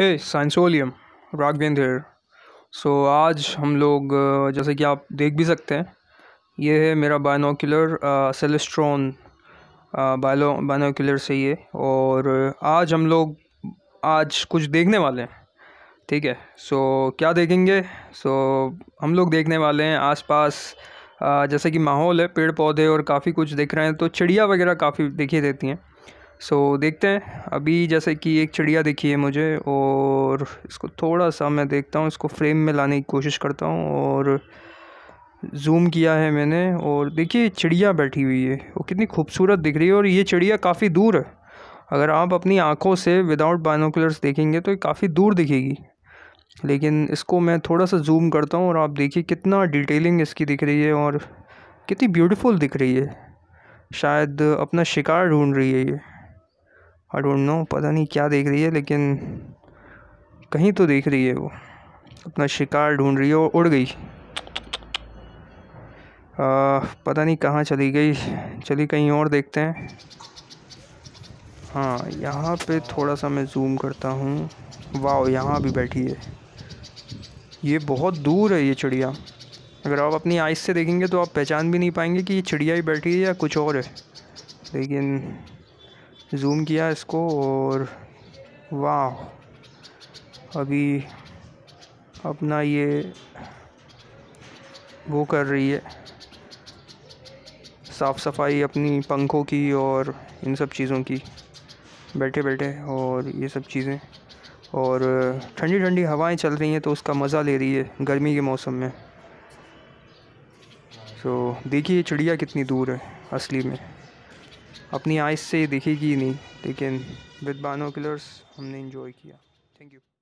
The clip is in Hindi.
हे साइंसोलियम राघवेंद्र हेयर सो आज हम लोग जैसे कि आप देख भी सकते हैं ये है मेरा बायनोकुलर सेलेस्ट्रॉन बायो बायनोकुलर से ये और आज हम लोग आज कुछ देखने वाले हैं ठीक है सो क्या देखेंगे सो हम लोग देखने वाले हैं आसपास जैसे कि माहौल है पेड़ पौधे और काफ़ी कुछ देख रहे हैं तो चिड़िया वगैरह काफ़ी दिखी देती हैं सो so, देखते हैं अभी जैसे कि एक चिड़िया दिखी है मुझे और इसको थोड़ा सा मैं देखता हूँ इसको फ्रेम में लाने की कोशिश करता हूँ और जूम किया है मैंने और देखिए चिड़िया बैठी हुई है वो कितनी खूबसूरत दिख रही है और ये चिड़िया काफ़ी दूर है अगर आप अपनी आँखों से विदाउट बायनोकुलर्स देखेंगे तो ये काफ़ी दूर दिखेगी लेकिन इसको मैं थोड़ा सा जूम करता हूँ और आप देखिए कितना डिटेलिंग इसकी दिख रही है और कितनी ब्यूटीफुल दिख रही है शायद अपना शिकार ढूंढ रही है ये आई डोंट नो पता नहीं क्या देख रही है लेकिन कहीं तो देख रही है वो अपना शिकार ढूंढ रही है और उड़ गई आ, पता नहीं कहाँ चली गई चली कहीं और देखते हैं हाँ यहाँ पे थोड़ा सा मैं जूम करता हूँ वाह यहाँ भी बैठी है ये बहुत दूर है ये चिड़िया अगर आप अपनी आइस से देखेंगे तो आप पहचान भी नहीं पाएंगे कि ये चिड़िया ही बैठी है या कुछ और है लेकिन जूम किया इसको और वाह अभी अपना ये वो कर रही है साफ़ सफाई अपनी पंखों की और इन सब चीज़ों की बैठे बैठे और ये सब चीज़ें और ठंडी ठंडी हवाएं चल रही हैं तो उसका मज़ा ले रही है गर्मी के मौसम में सो so, देखिए चिड़िया कितनी दूर है असली में अपनी आइज़ से दिखेगी नहीं लेकिन विद बानो किलर्स हमने इन्जॉय किया थैंक यू